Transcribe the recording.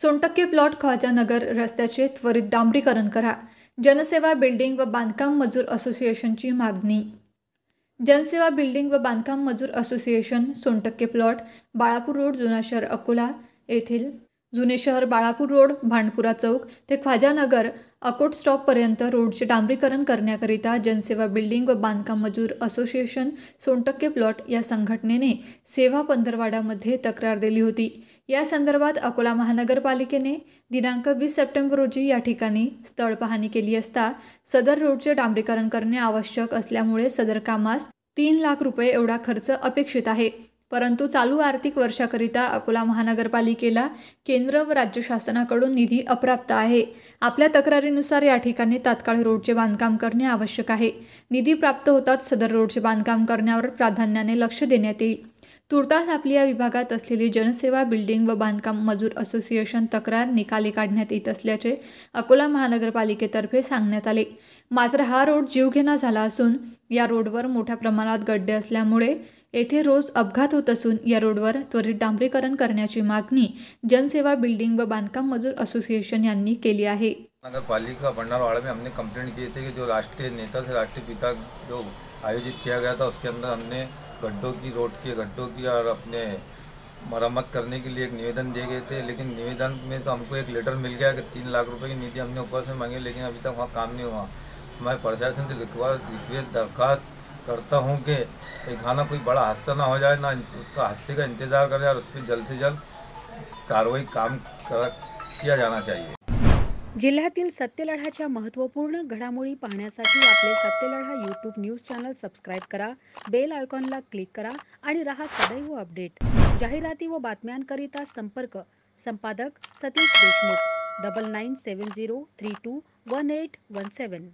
Sontakke plot नगर रस्त्याचे त्वरित डांबरीकरण करा जनसेवा बिल्डिंग व बांधकाम मजूर असोसिएशनची मागणी जनसेवा बिल्डिंग व बांधकाम मजूर association Sontakke plot Balapur road जुना शहर अकोला येथील जुने शहर बाळापूर रोड भांडपुरा चौक ते ख्वाजानगर अकोट स्टॉपपर्यंत रोडचे डांबरीकरण करण्याकरिता जनसेवा बिल्डिंग व बांधकाम मजूर असोसिएशन सोनटक्के प्लॉट या संघटनेने सेवा पंधरवाड्यामध्ये तक्रार दिली होती या संदर्भात अकोला महानगरपालिकेने दिनांक वीस सप्टेंबर रोजी या ठिकाणी स्थळ पाहणी केली असता सदर रोडचे डांबरीकरण करणे आवश्यक असल्यामुळे सदर कामास तीन लाख रुपये एवढा खर्च अपेक्षित आहे परंतु चालू आर्थिक वर्षाकरिता अकोला महानगरपालिकेला केंद्र व राज्य शासनाकडून निधी अप्राप्त आहे आपल्या तक्रारीनुसार या ठिकाणी तात्काळ रोडचे बांधकाम करणे आवश्यक आहे निधी प्राप्त होताच सदर रोडचे बांधकाम करण्यावर प्राधान्याने लक्ष देण्यात येईल तुर्तास आपली या विभागात असलेली जनसेवा बिल्डिंग व बांधकाम मजूर असोसिएशन तक्रार निकाली काढण्यात येत असल्याचे अकोला महानगरपालिकेतर्फे सांगण्यात आले मात्र हा रोड जीवघेणा झाला असून या रोडवर मोठ्या प्रमाणात गड्डे असल्यामुळे येथे रोज अपघात होत असून या रोडवर त्वरित डांबरीकरण करण्याची मागणी जनसेवा बिल्डिंग व बांधकाम मजूर असोसिएशन यांनी केली आहे नगर पालिका भंडारवाड़ा में हमने कंप्लेंट किए थे कि जो राष्ट्रीय नेता से राष्ट्रीय पिता जो आयोजित किया गया था उसके अंदर हमने गड्ढों की रोड के गड्ढों की और अपने मरम्मत करने के लिए एक निवेदन दिए गए थे लेकिन निवेदन में तो हमको एक लेटर मिल गया कि तीन लाख रुपए की नीति हमने ऊपर से मांगी लेकिन अभी तक वहाँ काम नहीं हुआ हमारे प्रशासन से रिक्वेस्ट दरखास्त करता हूँ कि खाना कोई बड़ा हादसा ना हो जाए ना उसका हादसे का इंतज़ार कर करें और उस पर जल्द से जल्द कारवाई काम कर, किया जाना चाहिए जिल्ह्यातील सत्यलढाच्या महत्त्वपूर्ण घडामोडी पाहण्यासाठी आपले Satyaladha YouTube news channel subscribe करा बेल आयकॉनला क्लिक करा आणि रहा सदैव अपडेट जाहिराती व बातम्यांकरिता संपर्क संपादक Satish Deshmukh double nine seven zero three two one eight one सेवन